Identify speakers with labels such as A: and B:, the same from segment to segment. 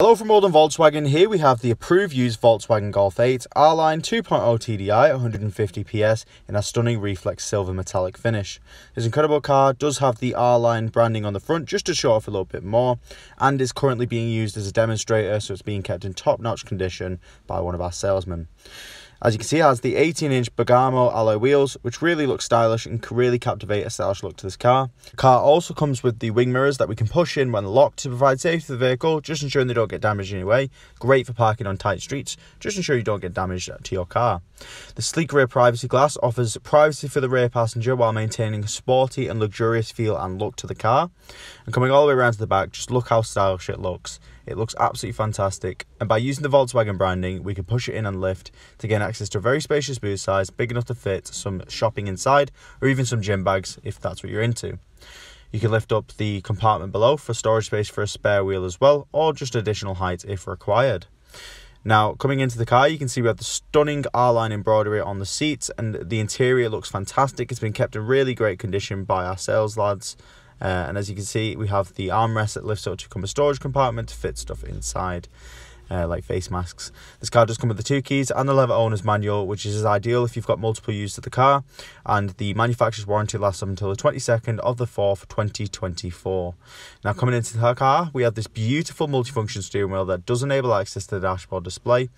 A: Hello from Olden Volkswagen, here we have the approved used Volkswagen Golf 8 R-Line 2.0 TDI 150 PS in a stunning reflex silver metallic finish. This incredible car does have the R-Line branding on the front just to show off a little bit more and is currently being used as a demonstrator so it's being kept in top-notch condition by one of our salesmen. As you can see, it has the 18-inch Bergamo alloy wheels, which really look stylish and can really captivate a stylish look to this car. The car also comes with the wing mirrors that we can push in when locked to provide safety to the vehicle, just ensuring they don't get damaged in any way. Great for parking on tight streets, just ensure you don't get damaged to your car. The sleek rear privacy glass offers privacy for the rear passenger while maintaining a sporty and luxurious feel and look to the car. And coming all the way around to the back, just look how stylish it looks. It looks absolutely fantastic. And by using the Volkswagen branding, we can push it in and lift to gain access to a very spacious boot size, big enough to fit some shopping inside or even some gym bags if that's what you're into. You can lift up the compartment below for storage space for a spare wheel as well, or just additional height if required. Now, coming into the car, you can see we have the stunning R-line embroidery on the seats, and the interior looks fantastic. It's been kept in really great condition by our sales lads uh, and as you can see, we have the armrest that lifts up to become a storage compartment to fit stuff inside uh, like face masks. This car does come with the two keys and the leather owner's manual, which is ideal if you've got multiple uses of the car. And the manufacturer's warranty lasts up until the 22nd of the 4th, 2024. Now, coming into the car, we have this beautiful multifunction steering wheel that does enable access to the dashboard display.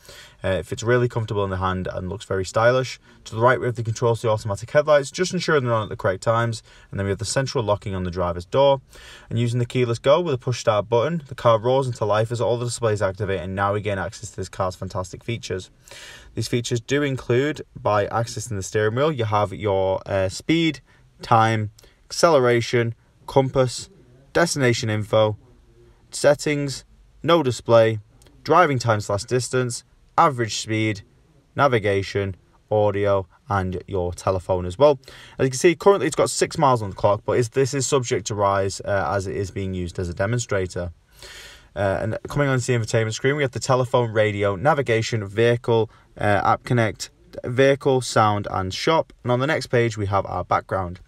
A: Uh, it fits really comfortable in the hand and looks very stylish. To the right, we have the controls the automatic headlights, just ensuring they're on at the correct times. And then we have the central locking on the driver's door. And using the keyless go with a push start button, the car roars into life as all the displays activate and now we gain access to this car's fantastic features. These features do include, by accessing the steering wheel, you have your uh, speed, time, acceleration, compass, destination info, settings, no display, driving time slash distance, average speed, navigation, audio, and your telephone as well. As you can see, currently it's got six miles on the clock, but this is subject to rise uh, as it is being used as a demonstrator. Uh, and coming onto the entertainment screen, we have the telephone, radio, navigation, vehicle, uh, app connect, vehicle, sound, and shop. And on the next page, we have our background.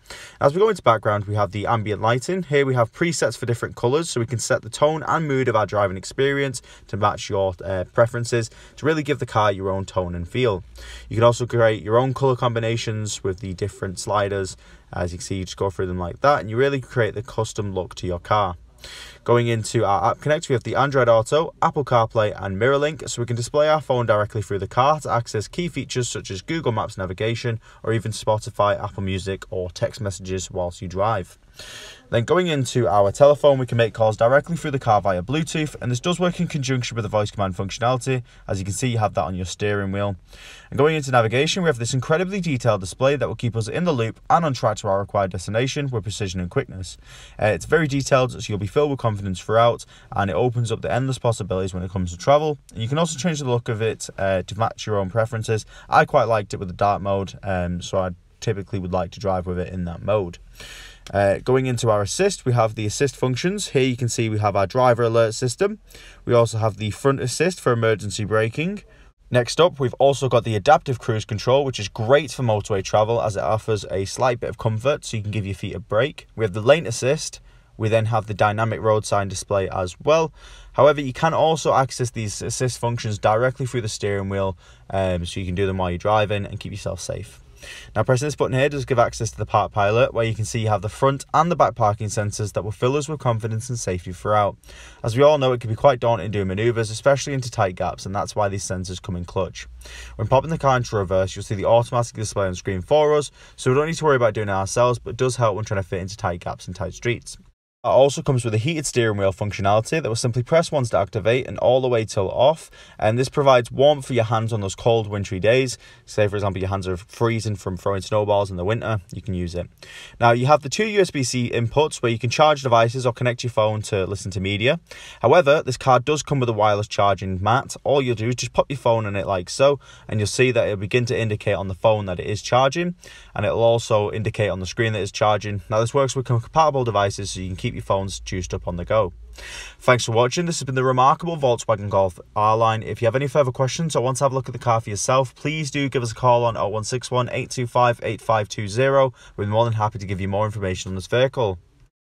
A: As we go into background, we have the ambient lighting. Here we have presets for different colors, so we can set the tone and mood of our driving experience to match your uh, preferences to really give the car your own tone and feel. You can also create your own color combinations with the different sliders. As you can see, you just go through them like that, and you really create the custom look to your car. Going into our App Connect, we have the Android Auto, Apple CarPlay, and MirrorLink, so we can display our phone directly through the car to access key features such as Google Maps navigation or even Spotify, Apple Music, or text messages whilst you drive. Then going into our telephone, we can make calls directly through the car via Bluetooth, and this does work in conjunction with the voice command functionality. As you can see, you have that on your steering wheel. And going into navigation, we have this incredibly detailed display that will keep us in the loop and on track to our required destination with precision and quickness. Uh, it's very detailed, so you'll be filled with confidence throughout, and it opens up the endless possibilities when it comes to travel. And you can also change the look of it uh, to match your own preferences. I quite liked it with the dark mode, um, so I typically would like to drive with it in that mode. Uh, going into our assist, we have the assist functions. Here you can see we have our driver alert system. We also have the front assist for emergency braking. Next up, we've also got the adaptive cruise control, which is great for motorway travel as it offers a slight bit of comfort so you can give your feet a break. We have the lane assist. We then have the dynamic road sign display as well. However, you can also access these assist functions directly through the steering wheel um, so you can do them while you're driving and keep yourself safe. Now pressing this button here does give access to the Park Pilot where you can see you have the front and the back parking sensors that will fill us with confidence and safety throughout. As we all know it can be quite daunting doing manoeuvres especially into tight gaps and that's why these sensors come in clutch. When popping the car into reverse you'll see the automatic display on screen for us so we don't need to worry about doing it ourselves but does help when trying to fit into tight gaps and tight streets. It also comes with a heated steering wheel functionality that will simply press once to activate and all the way till off. And this provides warmth for your hands on those cold wintry days. Say for example your hands are freezing from throwing snowballs in the winter, you can use it. Now you have the two USB-C inputs where you can charge devices or connect your phone to listen to media. However, this card does come with a wireless charging mat. All you'll do is just pop your phone in it like so and you'll see that it'll begin to indicate on the phone that it is charging and it'll also indicate on the screen that it's charging. Now this works with compatible devices so you can keep keep your phones juiced up on the go. Thanks for watching. This has been the remarkable Volkswagen Golf R Line. If you have any further questions or want to have a look at the car for yourself, please do give us a call on 0161 825 8520. We're more than happy to give you more information on this vehicle.